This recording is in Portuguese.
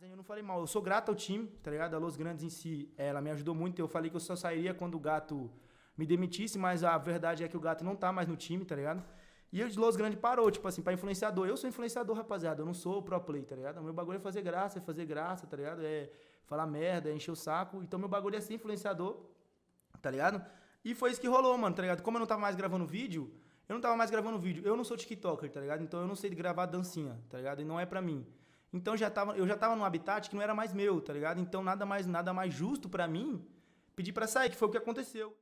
Mas eu não falei mal, eu sou grato ao time, tá ligado? A Los Grandes em si, ela me ajudou muito. Eu falei que eu só sairia quando o gato me demitisse, mas a verdade é que o gato não tá mais no time, tá ligado? E o de Los Grandes parou, tipo assim, pra influenciador. Eu sou influenciador, rapaziada, eu não sou pro play, tá ligado? O meu bagulho é fazer graça, é fazer graça, tá ligado? É falar merda, é encher o saco. Então meu bagulho é ser influenciador, tá ligado? E foi isso que rolou, mano, tá ligado? Como eu não tava mais gravando vídeo, eu não tava mais gravando vídeo. Eu não sou TikToker, tá ligado? Então eu não sei gravar dancinha, tá ligado? E não é pra mim. Então já tava, eu já tava num habitat que não era mais meu, tá ligado? Então nada mais nada mais justo para mim pedir para sair, que foi o que aconteceu.